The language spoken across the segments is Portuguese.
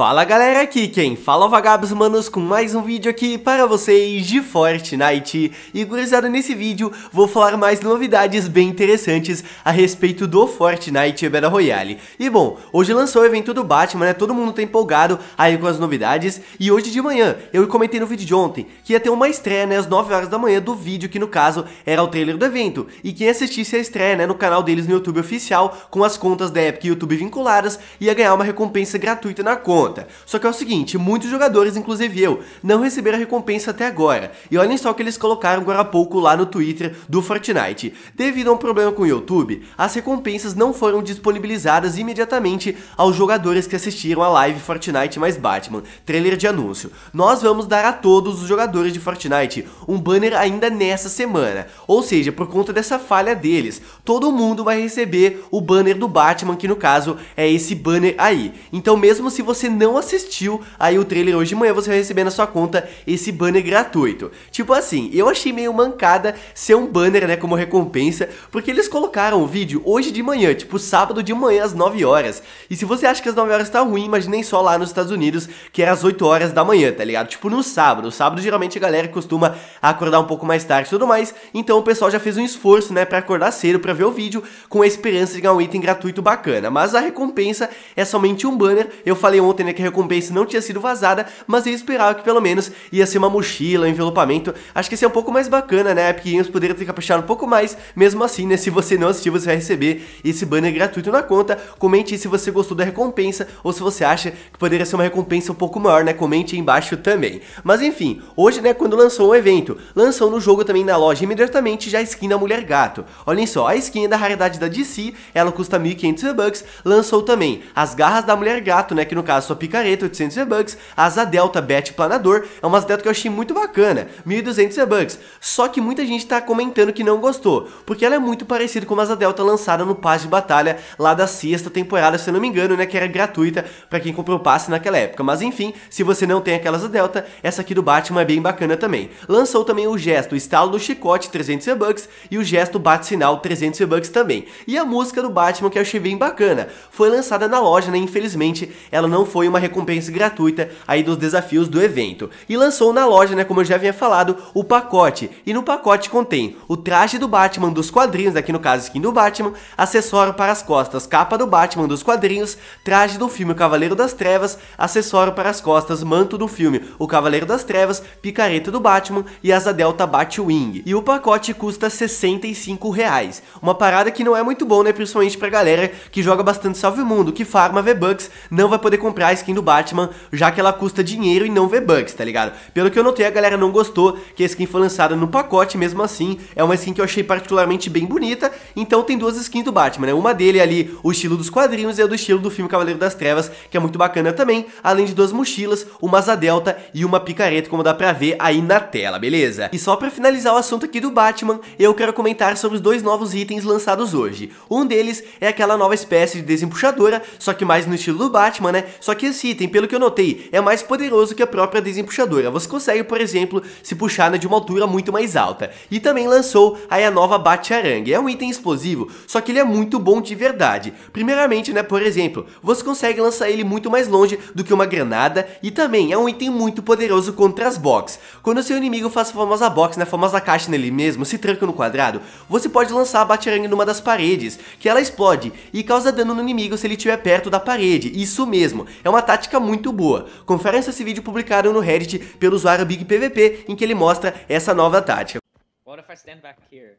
Fala galera aqui, quem fala é vagabos manos com mais um vídeo aqui para vocês de Fortnite E gurizada, nesse vídeo vou falar mais novidades bem interessantes a respeito do Fortnite Battle Royale E bom, hoje lançou o evento do Batman, né, todo mundo tá empolgado aí com as novidades E hoje de manhã, eu comentei no vídeo de ontem que ia ter uma estreia né, às 9 horas da manhã do vídeo Que no caso era o trailer do evento E quem assistisse a estreia né, no canal deles no YouTube oficial com as contas da Epic e YouTube vinculadas Ia ganhar uma recompensa gratuita na conta conta. Só que é o seguinte, muitos jogadores, inclusive eu, não receberam a recompensa até agora. E olhem só o que eles colocaram agora há pouco lá no Twitter do Fortnite. Devido a um problema com o YouTube, as recompensas não foram disponibilizadas imediatamente aos jogadores que assistiram a live Fortnite mais Batman, trailer de anúncio. Nós vamos dar a todos os jogadores de Fortnite um banner ainda nessa semana. Ou seja, por conta dessa falha deles, todo mundo vai receber o banner do Batman, que no caso é esse banner aí. Então mesmo se você não assistiu aí o trailer hoje de manhã, você vai receber na sua conta esse banner gratuito. Tipo assim, eu achei meio mancada ser um banner, né, como recompensa, porque eles colocaram o vídeo hoje de manhã, tipo sábado de manhã às 9 horas. E se você acha que às 9 horas tá ruim, imaginem só lá nos Estados Unidos, que era às 8 horas da manhã, tá ligado? Tipo no sábado. o sábado geralmente a galera costuma acordar um pouco mais tarde e tudo mais, então o pessoal já fez um esforço, né, para acordar cedo para ver o vídeo com a esperança de ganhar um item gratuito bacana. Mas a recompensa é somente um banner. Eu falei ontem entender que a recompensa não tinha sido vazada, mas eu esperava que pelo menos ia ser uma mochila, um envelopamento. Acho que ia é um pouco mais bacana, né? Porque Games poderia ter caprichado um pouco mais. Mesmo assim, né? Se você não assistiu, você vai receber esse banner gratuito na conta. Comente aí se você gostou da recompensa ou se você acha que poderia ser uma recompensa um pouco maior, né? Comente aí embaixo também. Mas enfim, hoje, né, quando lançou o evento, lançou no jogo também na loja imediatamente já a skin da Mulher Gato. Olhem só, a skin da raridade da DC, ela custa 1.500 bucks. Lançou também as garras da Mulher Gato, né? Que no caso sua picareta, 800 V-Bucks, asa delta, bet planador, é uma asa delta que eu achei muito bacana, 1200 V-Bucks, só que muita gente tá comentando que não gostou, porque ela é muito parecida com uma asa delta lançada no Paz de Batalha, lá da sexta temporada, se eu não me engano, né, que era gratuita para quem comprou o passe naquela época, mas enfim, se você não tem aquela asa delta, essa aqui do Batman é bem bacana também. Lançou também o gesto Estalo do Chicote, 300 V-Bucks, e o gesto Bat-Sinal, 300 V-Bucks também. E a música do Batman que eu achei bem bacana, foi lançada na loja, né, infelizmente, ela não foi foi uma recompensa gratuita aí dos desafios do evento. E lançou na loja, né, como eu já havia falado, o pacote. E no pacote contém o traje do Batman dos quadrinhos, aqui no caso skin do Batman, acessório para as costas, capa do Batman dos quadrinhos, traje do filme Cavaleiro das Trevas, acessório para as costas, manto do filme O Cavaleiro das Trevas, picareta do Batman e asa delta Batwing. E o pacote custa 65 reais. Uma parada que não é muito bom, né, principalmente pra galera que joga bastante Salve Mundo, que farma V-Bucks, não vai poder comprar a skin do Batman, já que ela custa dinheiro e não V-Bucks, tá ligado? Pelo que eu notei, a galera não gostou que a skin foi lançada no pacote, mesmo assim, é uma skin que eu achei particularmente bem bonita, então tem duas skins do Batman, né? Uma dele é ali, o estilo dos quadrinhos, e a do estilo do filme Cavaleiro das Trevas, que é muito bacana também, além de duas mochilas, uma asa delta e uma picareta, como dá pra ver aí na tela, beleza? E só pra finalizar o assunto aqui do Batman, eu quero comentar sobre os dois novos itens lançados hoje. Um deles é aquela nova espécie de desempuxadora, só que mais no estilo do Batman, né? Só que que esse item, pelo que eu notei, é mais poderoso que a própria desempuxadora. Você consegue, por exemplo, se puxar né, de uma altura muito mais alta. E também lançou aí a nova bate É um item explosivo, só que ele é muito bom de verdade. Primeiramente, né, por exemplo, você consegue lançar ele muito mais longe do que uma granada e também é um item muito poderoso contra as box. Quando seu inimigo faz a famosa box, né, a famosa caixa nele mesmo, se tranca no quadrado, você pode lançar a bate numa das paredes, que ela explode e causa dano no inimigo se ele estiver perto da parede. Isso mesmo, é é uma tática muito boa. Confere esse vídeo publicado no Reddit pelo usuário BigPVP, em que ele mostra essa nova tática. What if I stand back here?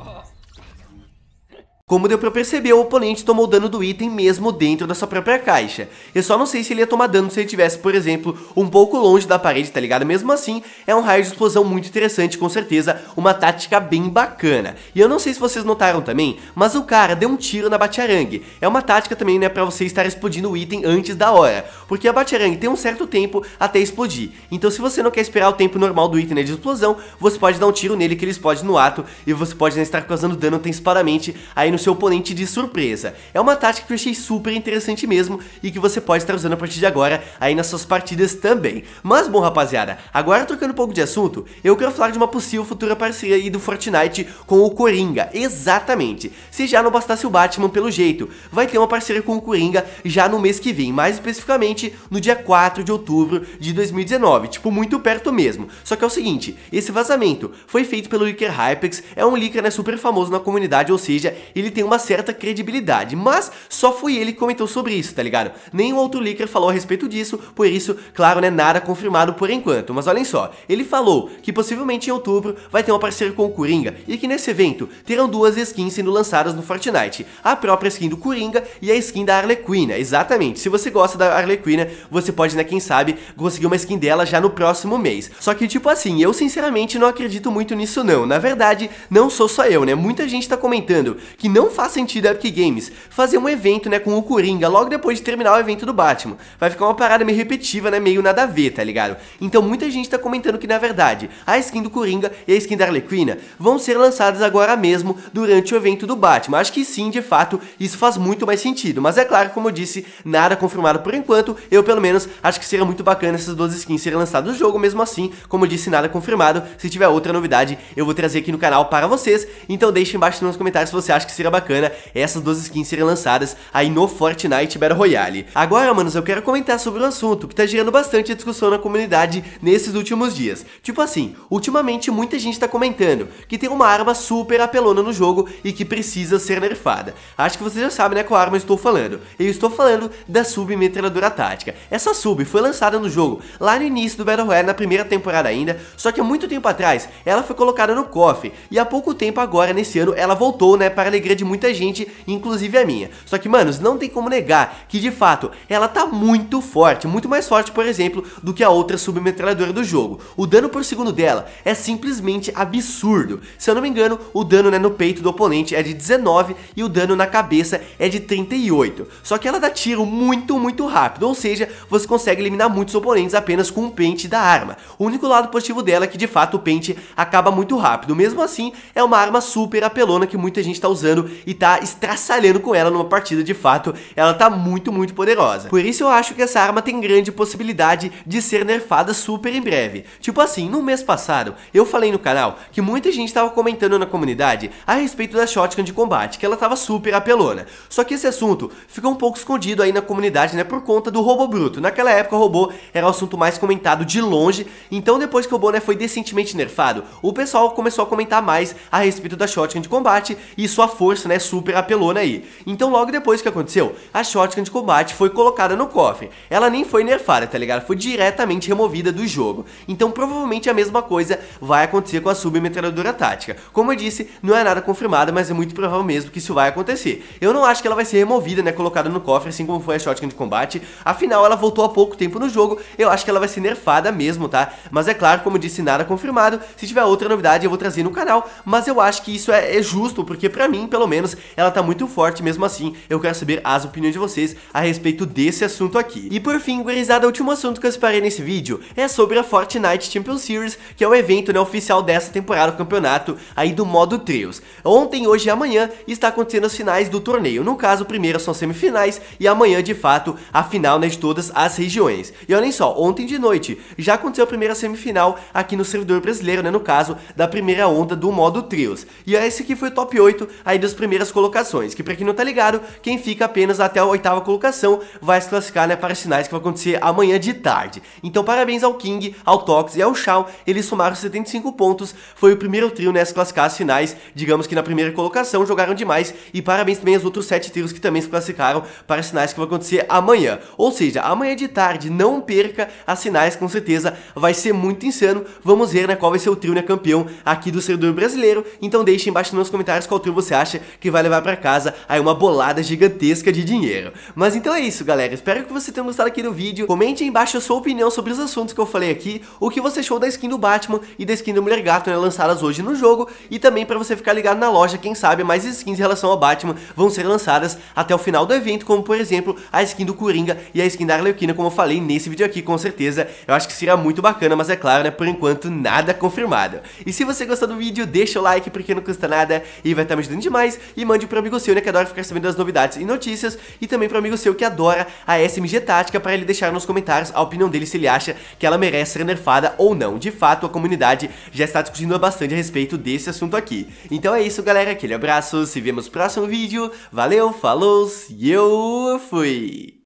Oh. Como deu pra perceber, o oponente tomou dano do item mesmo dentro da sua própria caixa. Eu só não sei se ele ia tomar dano se ele tivesse, por exemplo, um pouco longe da parede, tá ligado? Mesmo assim, é um raio de explosão muito interessante, com certeza, uma tática bem bacana. E eu não sei se vocês notaram também, mas o cara deu um tiro na Batiarangue. É uma tática também, né, pra você estar explodindo o item antes da hora, porque a Batiarangue tem um certo tempo até explodir. Então se você não quer esperar o tempo normal do item né, de explosão, você pode dar um tiro nele que ele explode no ato, e você pode né, estar causando dano antecipadamente aí no seu oponente de surpresa. É uma tática que eu achei super interessante mesmo e que você pode estar usando a partir de agora aí nas suas partidas também. Mas bom rapaziada, agora trocando um pouco de assunto, eu quero falar de uma possível futura parceria aí do Fortnite com o Coringa, exatamente. Se já não bastasse o Batman pelo jeito, vai ter uma parceria com o Coringa já no mês que vem, mais especificamente no dia 4 de outubro de 2019, tipo muito perto mesmo. Só que é o seguinte, esse vazamento foi feito pelo Leaker Hypex, é um leaker né, super famoso na comunidade, ou seja, ele ele tem uma certa credibilidade, mas só foi ele que comentou sobre isso, tá ligado? Nenhum outro leaker falou a respeito disso, por isso, claro, né, nada confirmado por enquanto, mas olhem só, ele falou que possivelmente em outubro vai ter uma parceria com o Coringa e que nesse evento terão duas skins sendo lançadas no Fortnite, a própria skin do Coringa e a skin da Arlequina, né? exatamente, se você gosta da Arlequina, né, você pode, né, quem sabe, conseguir uma skin dela já no próximo mês, só que tipo assim, eu sinceramente não acredito muito nisso não, na verdade, não sou só eu, né, muita gente tá comentando que não faz sentido a Epic Games fazer um evento, né, com o Coringa logo depois de terminar o evento do Batman. Vai ficar uma parada meio repetitiva, né, meio nada a ver, tá ligado? Então muita gente tá comentando que, na verdade, a skin do Coringa e a skin da Arlequina vão ser lançadas agora mesmo durante o evento do Batman. Acho que sim, de fato, isso faz muito mais sentido. Mas é claro, como eu disse, nada confirmado por enquanto. Eu, pelo menos, acho que seria muito bacana essas duas skins serem lançadas no jogo, mesmo assim, como eu disse, nada confirmado. Se tiver outra novidade, eu vou trazer aqui no canal para vocês. Então deixa embaixo nos comentários se você acha que seria seria bacana essas duas skins serem lançadas aí no Fortnite Battle Royale. Agora, manos, eu quero comentar sobre um assunto que tá gerando bastante discussão na comunidade nesses últimos dias. Tipo assim, ultimamente muita gente tá comentando que tem uma arma super apelona no jogo e que precisa ser nerfada. Acho que vocês já sabem, né, qual arma eu estou falando. Eu estou falando da submetralhadora tática. Essa sub foi lançada no jogo lá no início do Battle Royale, na primeira temporada ainda, só que há muito tempo atrás ela foi colocada no cofre e há pouco tempo agora, nesse ano, ela voltou, né, para a alegria de muita gente, inclusive a minha. Só que, manos, não tem como negar que de fato ela tá muito forte, muito mais forte, por exemplo, do que a outra submetralhadora do jogo. O dano por segundo dela é simplesmente absurdo. Se eu não me engano, o dano né, no peito do oponente é de 19 e o dano na cabeça é de 38. Só que ela dá tiro muito, muito rápido, ou seja, você consegue eliminar muitos oponentes apenas com o um pente da arma. O único lado positivo dela é que de fato o pente acaba muito rápido. Mesmo assim, é uma arma super apelona que muita gente tá usando jogando e tá estraçalhando com ela numa partida de fato, ela tá muito, muito poderosa. Por isso eu acho que essa arma tem grande possibilidade de ser nerfada super em breve. Tipo assim, no mês passado, eu falei no canal que muita gente tava comentando na comunidade a respeito da shotgun de combate, que ela tava super apelona. Só que esse assunto ficou um pouco escondido aí na comunidade, né, por conta do robô bruto. Naquela época, o robô era o assunto mais comentado de longe, então depois que o robô, né, foi decentemente nerfado, o pessoal começou a comentar mais a respeito da shotgun de combate e sua força Wars, né, super apelona aí. Então logo depois que aconteceu, a shotgun de combate foi colocada no cofre. Ela nem foi nerfada, tá ligado? Foi diretamente removida do jogo. Então provavelmente a mesma coisa vai acontecer com a submetralhadora tática. Como eu disse, não é nada confirmado, mas é muito provável mesmo que isso vai acontecer. Eu não acho que ela vai ser removida, né, colocada no cofre, assim como foi a shotgun de combate. Afinal, ela voltou há pouco tempo no jogo, eu acho que ela vai ser nerfada mesmo, tá? Mas é claro, como eu disse, nada confirmado. Se tiver outra novidade, eu vou trazer no canal, mas eu acho que isso é, é justo, porque pra mim, pelo pelo menos, ela tá muito forte mesmo assim. Eu quero saber as opiniões de vocês a respeito desse assunto aqui. E por fim, gurizada, o último assunto que eu separei nesse vídeo é sobre a Fortnite Champion Series, que é o evento né, oficial dessa temporada do campeonato aí do modo trios. Ontem, hoje e amanhã está acontecendo as finais do torneio. No caso, primeiro são semifinais e amanhã, de fato, a final né, de todas as regiões. E olhem só, ontem de noite já aconteceu a primeira semifinal aqui no servidor brasileiro, né, no caso da primeira onda do modo trios. E é esse aqui foi o top 8 aí dos das primeiras colocações, que para quem não tá ligado, quem fica apenas até a oitava colocação vai se classificar né, para as finais que vai acontecer amanhã de tarde. Então parabéns ao King, ao Tox e ao Shao, eles somaram 75 pontos, foi o primeiro trio né, a se classificar às finais, digamos que na primeira colocação jogaram demais, e parabéns também aos outros 7 trios que também se classificaram para as finais que vai acontecer amanhã. Ou seja, amanhã de tarde, não perca as finais, com certeza vai ser muito insano, vamos ver né, qual vai ser o trio né, campeão aqui do servidor brasileiro, então deixe embaixo nos comentários qual trio você acha que vai levar para casa aí uma bolada gigantesca de dinheiro. Mas então é isso, galera. Espero que você tenha gostado aqui do vídeo. Comente aí embaixo a sua opinião sobre os assuntos que eu falei aqui, o que você achou da skin do Batman e da skin do Mulher Gato, né, lançadas hoje no jogo, e também para você ficar ligado na loja, quem sabe mais skins em relação ao Batman vão ser lançadas até o final do evento, como por exemplo, a skin do Coringa e a skin da Arlequina, como eu falei nesse vídeo aqui, com certeza. Eu acho que seria muito bacana, mas é claro, né, por enquanto nada confirmado. E se você gostou do vídeo, deixa o like porque não custa nada e vai estar tá me ajudando demais mais e mande pro amigo seu, né, que adora ficar sabendo das novidades e notícias, e também pro amigo seu que adora a SMG Tática, para ele deixar nos comentários a opinião dele se ele acha que ela merece ser nerfada ou não. De fato, a comunidade já está discutindo bastante a respeito desse assunto aqui. Então é isso, galera, aquele abraço, se vemos no próximo vídeo, valeu, falou e eu fui!